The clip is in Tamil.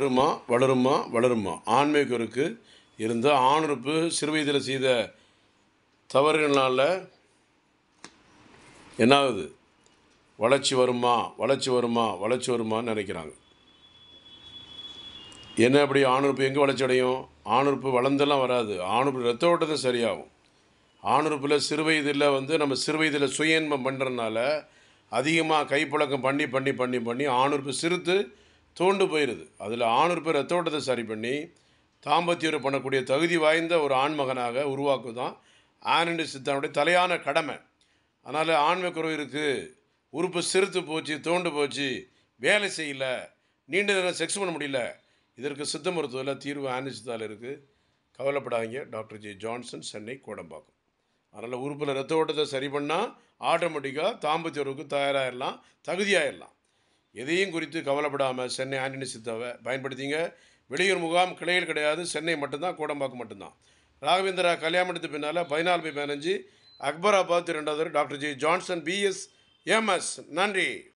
வளருமா வளருமா வளருமா ஆண்மைக்கு குறுக்கு இருந்த ஆணுறுப்பு சிறுவயதில் செய்த தவறுகளால் என்னாவது வளர்ச்சி வருமா வளர்ச்சி வருமா வளர்ச்சி வருமான்னு நினைக்கிறாங்க என்ன அப்படி ஆணுறுப்பு எங்கே வளர்ச்சி அடையும் ஆணுறுப்பு வளர்ந்தெல்லாம் வராது ஆணுறுப்பு ரத்த ஓட்டத்தை சரியாகும் ஆணுறுப்பில் வயதில் வந்து நம்ம சிறுவயதில் சுயன்பம் பண்ணுறதுனால அதிகமாக கைப்பழக்கம் பண்ணி பண்ணி பண்ணி பண்ணி ஆணுறுப்பு சிறுத்து தோண்டு போயிடுது அதில் ஆணுறுப்பு ரத்த ஓட்டத்தை சரி பண்ணி தாம்பத்தியூர் பண்ணக்கூடிய தகுதி வாய்ந்த ஒரு ஆண்மகனாக உருவாக்குதான் ஆனண்டி சித்தானுடைய தலையான கடமை அதனால் ஆண்மை குறைவு இருக்குது உறுப்பு சிறுத்து போச்சு தோண்டு போச்சு வேலை செய்யல நீண்ட நேரம் செக்ஸ் பண்ண முடியல இதற்கு சித்த மருத்துவத்தில் தீர்வு ஆனண்டி சித்தாவில் இருக்குது கவலைப்படாதீங்க doctor J Johnson Chennai Kodambakkam அதனால் உறுப்பில் ரத்த ஓட்டத்தை சரி பண்ணால் ஆட்டோமேட்டிக்காக தாம்பத்தியூருக்கு தயாராகிடலாம் தகுதியாகிடலாம் எதையும் குறித்து கவலைப்படாமல் சென்னை ஆண்டனி சித்தாவை பயன்படுத்திங்க வெளியூர் முகாம் கிளைகள் கிடையாது சென்னை மட்டும்தான் கோடம்பாக்கம் மட்டும்தான் ராகவேந்திரா கல்யாணத்துக்கு பின்னால் பதினாலு பை பதினஞ்சு அக்பராபாத் இரண்டாவது doctor G Johnson BS MS நன்றி